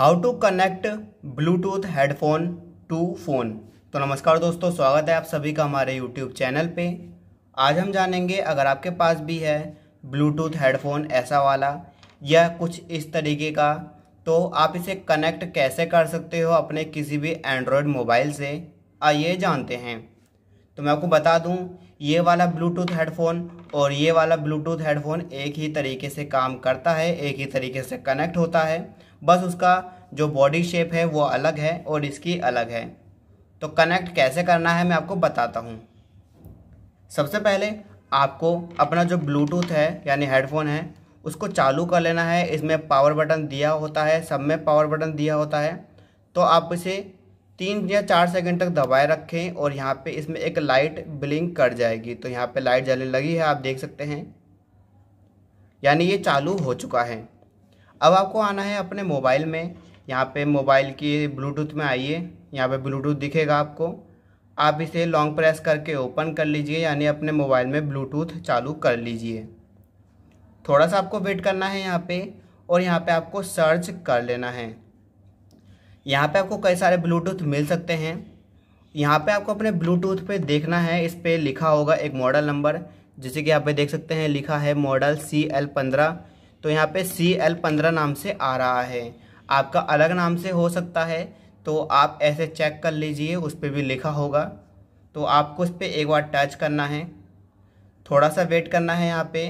how to connect bluetooth headphone to phone तो नमस्कार दोस्तों स्वागत है आप सभी का हमारे यूट्यूब चैनल पे आज हम जानेंगे अगर आपके पास भी है ब्लूटूथ हेडफोन ऐसा वाला या कुछ इस तरीके का तो आप इसे कनेक्ट कैसे कर सकते हो अपने किसी भी एंड्रॉयड मोबाइल से आइए जानते हैं तो मैं आपको बता दूं ये वाला ब्लूटूथ हेडफोन और ये वाला ब्लूटूथ हेडफोन एक ही तरीके से काम करता है एक ही तरीके से कनेक्ट होता है बस उसका जो बॉडी शेप है वो अलग है और इसकी अलग है तो कनेक्ट कैसे करना है मैं आपको बताता हूँ सबसे पहले आपको अपना जो ब्लूटूथ है यानी हेडफोन है उसको चालू कर लेना है इसमें पावर बटन दिया होता है सब में पावर बटन दिया होता है तो आप इसे तीन या चार सेकंड तक दबाए रखें और यहाँ पे इसमें एक लाइट ब्लिंक कर जाएगी तो यहाँ पे लाइट जलने लगी है आप देख सकते हैं यानी ये चालू हो चुका है अब आपको आना है अपने मोबाइल में यहाँ पे मोबाइल की ब्लूटूथ में आइए यहाँ पे ब्लूटूथ दिखेगा आपको आप इसे लॉन्ग प्रेस करके ओपन कर लीजिए यानी अपने मोबाइल में ब्लूटूथ चालू कर लीजिए थोड़ा सा आपको वेट करना है यहाँ पे और यहाँ पे आपको सर्च कर लेना है यहाँ पे आपको कई सारे ब्लूटूथ मिल सकते हैं यहाँ पे आपको अपने ब्लूटूथ पे देखना है इस पर लिखा होगा एक मॉडल नंबर जैसे कि यहाँ देख सकते हैं लिखा है मॉडल सी एल पंद्रह तो यहाँ पे सी एल पंद्रह नाम से आ रहा है आपका अलग नाम से हो सकता है तो आप ऐसे चेक कर लीजिए उस पर भी लिखा होगा तो आपको उस पर एक बार टच करना है थोड़ा सा वेट करना है यहाँ पे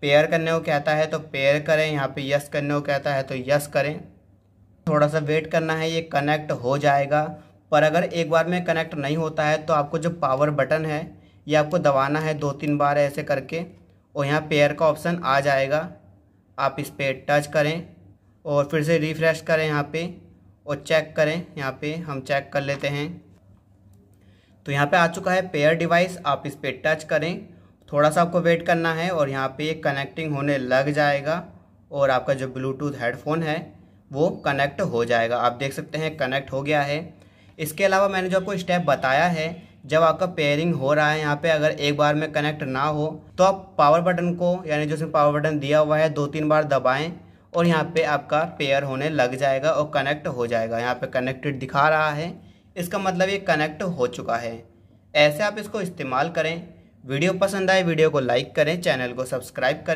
पेयर करने को कहता है तो पेयर करें यहाँ पे यस करने को कहता है तो यस करें थोड़ा सा वेट करना है ये कनेक्ट हो जाएगा पर अगर एक बार में कनेक्ट नहीं होता है तो आपको जो पावर बटन है ये आपको दबाना है दो तीन बार ऐसे करके और यहाँ पेयर का ऑप्शन आ जाएगा आप इस पर टच करें और फिर से रिफ़्रेश करें यहाँ पे और चेक करें यहाँ पे हम चेक कर लेते हैं तो यहाँ पे आ चुका है पेयर डिवाइस आप इस पर टच करें थोड़ा सा आपको वेट करना है और यहाँ पे कनेक्टिंग होने लग जाएगा और आपका जो ब्लूटूथ हेडफोन है वो कनेक्ट हो जाएगा आप देख सकते हैं कनेक्ट हो गया है इसके अलावा मैंने जो आपको स्टेप बताया है जब आपका पेयरिंग हो रहा है यहाँ पे अगर एक बार में कनेक्ट ना हो तो आप पावर बटन को यानी जो पावर बटन दिया हुआ है दो तीन बार दबाएं और यहाँ पे आपका पेयर होने लग जाएगा और कनेक्ट हो जाएगा यहाँ पे कनेक्टेड दिखा रहा है इसका मतलब ये कनेक्ट हो चुका है ऐसे आप इसको इस्तेमाल करें वीडियो पसंद आए वीडियो को लाइक करें चैनल को सब्सक्राइब करें